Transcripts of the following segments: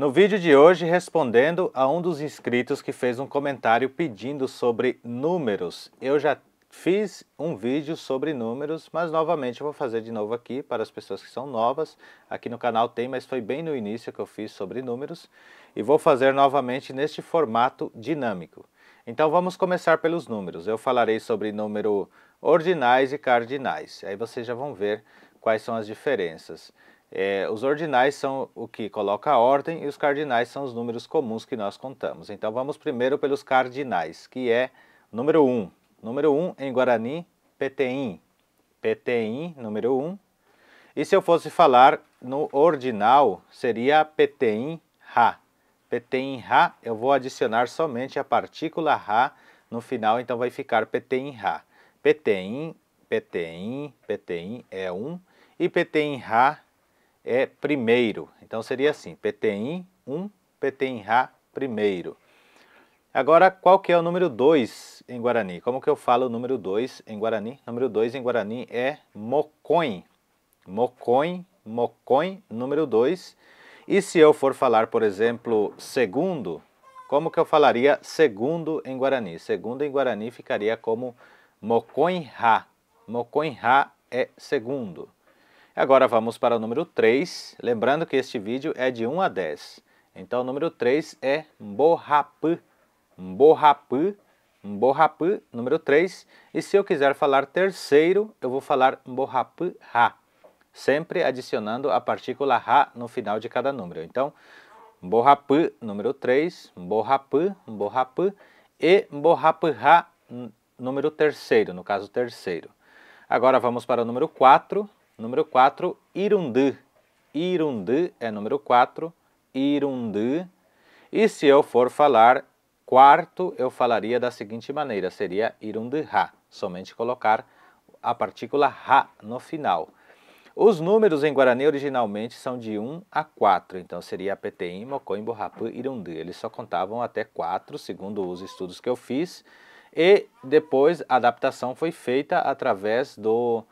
No vídeo de hoje, respondendo a um dos inscritos que fez um comentário pedindo sobre números. Eu já fiz um vídeo sobre números, mas novamente eu vou fazer de novo aqui para as pessoas que são novas. Aqui no canal tem, mas foi bem no início que eu fiz sobre números. E vou fazer novamente neste formato dinâmico. Então vamos começar pelos números. Eu falarei sobre números ordinais e cardinais. Aí vocês já vão ver quais são as diferenças. É, os ordinais são o que coloca a ordem e os cardinais são os números comuns que nós contamos. Então vamos primeiro pelos cardinais, que é número 1. Número 1 em Guarani, PTIN. PTIN, número 1. E se eu fosse falar no ordinal, seria PTIN Ra. PTIN Ra, eu vou adicionar somente a partícula Ra no final, então vai ficar PTIN Ra. PTIN, PTIN, PTIN é 1 e PTIN Ra é primeiro. Então seria assim, PTIN 1, ra primeiro. Agora, qual que é o número 2 em Guarani? Como que eu falo o número 2 em Guarani? Número 2 em Guarani é Mocoin. Mocoin, Mocoin, número 2. E se eu for falar, por exemplo, segundo, como que eu falaria segundo em Guarani? Segundo em Guarani ficaria como Mocoin-ra. Mocoin-ra é segundo. Agora vamos para o número 3, lembrando que este vídeo é de 1 a 10. Então o número 3 é Mborrapã. Mborrapã, Mborrapã, número 3. E se eu quiser falar terceiro, eu vou falar Mborrapã Ra, sempre adicionando a partícula Ra no final de cada número. Então, Mborrapã, número 3, Mborrapã, Mborrapã e Mborrapã Ra, número terceiro, no caso terceiro. Agora vamos para o número 4, Número 4, Irundu. Irundu é número 4, Irundu. E se eu for falar quarto, eu falaria da seguinte maneira, seria Irundu-ha, somente colocar a partícula ha no final. Os números em Guarani originalmente são de 1 a 4, então seria Apeteim, Mocoim, Borrapu, Irundu. Eles só contavam até 4, segundo os estudos que eu fiz, e depois a adaptação foi feita através do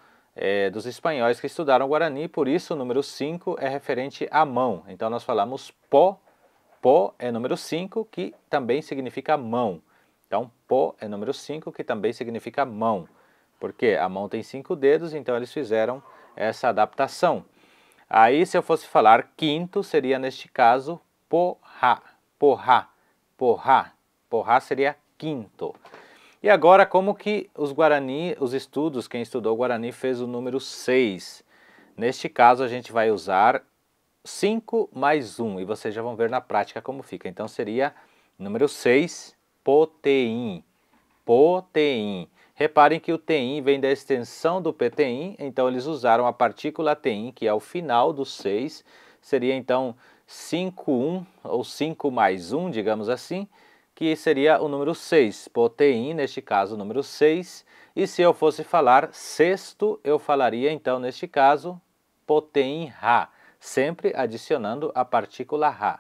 é, dos espanhóis que estudaram o Guarani, por isso o número 5 é referente à mão. Então nós falamos pó, pó é número 5, que também significa mão. Então pó é número 5, que também significa mão, porque a mão tem cinco dedos, então eles fizeram essa adaptação. Aí se eu fosse falar quinto, seria neste caso porra, porra, porra, porra seria quinto. E agora, como que os Guarani, os estudos, quem estudou Guarani fez o número 6. Neste caso, a gente vai usar 5 mais 1, e vocês já vão ver na prática como fica. Então, seria número 6, potein. Potein. Reparem que o TI vem da extensão do PTI, então eles usaram a partícula TI, que é o final do 6, seria então 5, 1, ou 5 mais 1, digamos assim, que seria o número 6, proteína, neste caso número 6. E se eu fosse falar sexto, eu falaria então neste caso proteína Ra, sempre adicionando a partícula Ra.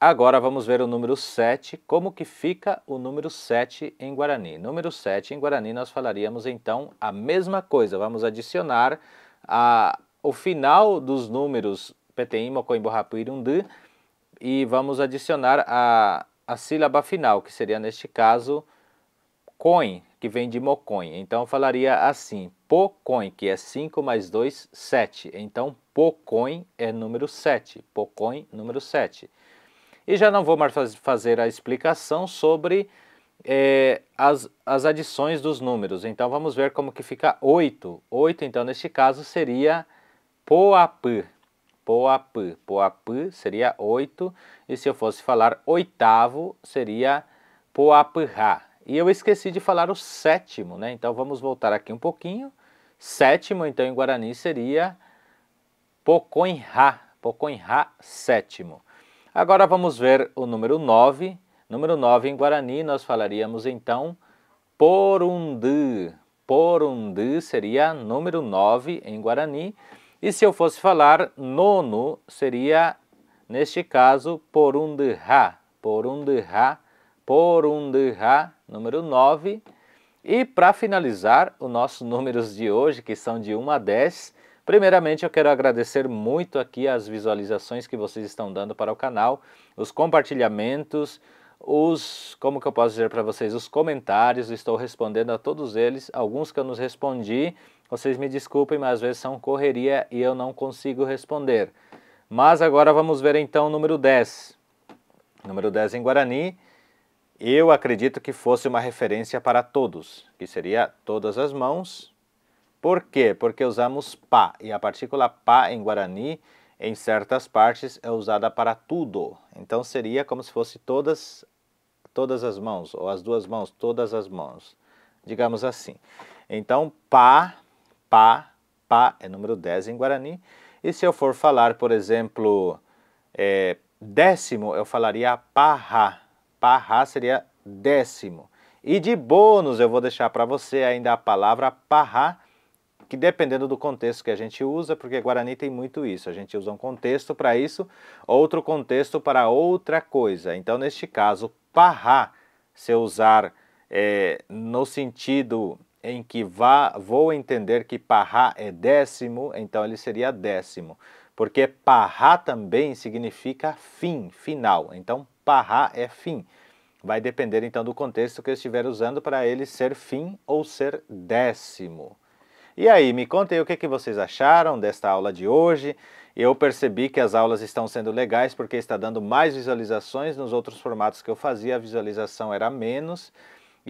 Agora vamos ver o número 7, como que fica o número 7 em Guarani. Número 7 em Guarani nós falaríamos então a mesma coisa, vamos adicionar a, o final dos números PTI, Mocoimbo, Rapuirundu e vamos adicionar a, a sílaba final, que seria neste caso coin, que vem de mocoin. Então falaria assim: pocoin, que é 5 mais 2, 7. Então pocoin é número 7. Pocoin, número 7. E já não vou mais fazer a explicação sobre é, as, as adições dos números. Então vamos ver como que fica 8. 8, então, neste caso, seria Poapã poap poap seria oito, e se eu fosse falar oitavo, seria Poapurá. E eu esqueci de falar o sétimo, né? Então vamos voltar aqui um pouquinho. Sétimo, então, em Guarani seria poconha. Poconha, sétimo. Agora vamos ver o número 9. Número 9 em Guarani nós falaríamos então Porundu. Porundu seria número 9 em Guarani. E se eu fosse falar nono, seria, neste caso, porundra, porundra, porundra, número 9. E para finalizar, os nossos números de hoje, que são de 1 a 10, Primeiramente, eu quero agradecer muito aqui as visualizações que vocês estão dando para o canal, os compartilhamentos, os, como que eu posso dizer para vocês, os comentários, estou respondendo a todos eles, alguns que eu nos respondi, vocês me desculpem, mas às vezes são correria e eu não consigo responder. Mas agora vamos ver então o número 10. Número 10 em Guarani, eu acredito que fosse uma referência para todos, que seria todas as mãos. Por quê? Porque usamos pá, e a partícula pá em Guarani, em certas partes, é usada para tudo. Então seria como se fosse todas, todas as mãos, ou as duas mãos, todas as mãos, digamos assim. Então, pá pá, pá é número 10 em Guarani. E se eu for falar, por exemplo, é, décimo, eu falaria parra. Parra seria décimo. E de bônus eu vou deixar para você ainda a palavra parra, que dependendo do contexto que a gente usa, porque Guarani tem muito isso, a gente usa um contexto para isso, outro contexto para outra coisa. Então, neste caso, parra, se eu usar é, no sentido em que vá, vou entender que parrá é décimo, então ele seria décimo. Porque parrá também significa fim, final. Então, parrá é fim. Vai depender então do contexto que eu estiver usando para ele ser fim ou ser décimo. E aí, me contem o que, que vocês acharam desta aula de hoje. Eu percebi que as aulas estão sendo legais porque está dando mais visualizações. Nos outros formatos que eu fazia, a visualização era menos.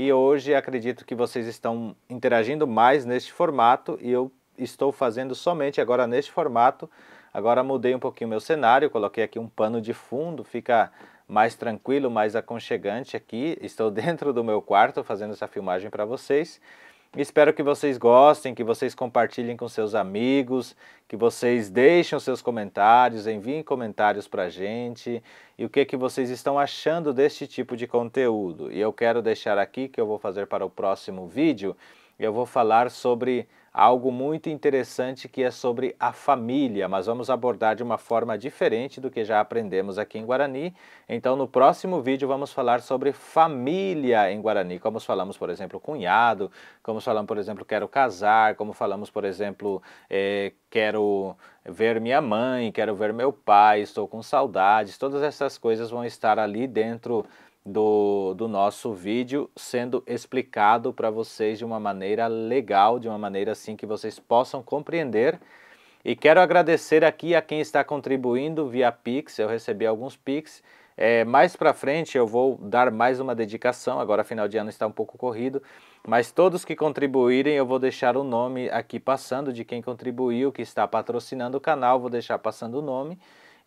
E hoje acredito que vocês estão interagindo mais neste formato e eu estou fazendo somente agora neste formato. Agora mudei um pouquinho meu cenário, coloquei aqui um pano de fundo, fica mais tranquilo, mais aconchegante aqui. Estou dentro do meu quarto fazendo essa filmagem para vocês. Espero que vocês gostem, que vocês compartilhem com seus amigos, que vocês deixem os seus comentários, enviem comentários para a gente e o que, que vocês estão achando deste tipo de conteúdo. E eu quero deixar aqui que eu vou fazer para o próximo vídeo, eu vou falar sobre algo muito interessante que é sobre a família, mas vamos abordar de uma forma diferente do que já aprendemos aqui em Guarani. Então, no próximo vídeo, vamos falar sobre família em Guarani, como falamos, por exemplo, cunhado, como falamos, por exemplo, quero casar, como falamos, por exemplo, eh, quero ver minha mãe, quero ver meu pai, estou com saudades, todas essas coisas vão estar ali dentro do, do nosso vídeo sendo explicado para vocês de uma maneira legal, de uma maneira assim que vocês possam compreender. E quero agradecer aqui a quem está contribuindo via Pix, eu recebi alguns Pix. É, mais para frente eu vou dar mais uma dedicação, agora final de ano está um pouco corrido, mas todos que contribuírem eu vou deixar o nome aqui passando de quem contribuiu, que está patrocinando o canal, vou deixar passando o nome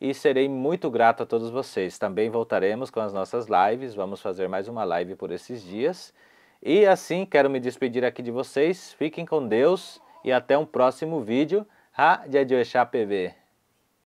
e serei muito grato a todos vocês. Também voltaremos com as nossas lives, vamos fazer mais uma live por esses dias. E assim, quero me despedir aqui de vocês. Fiquem com Deus e até um próximo vídeo. Ha de Adioxá PV.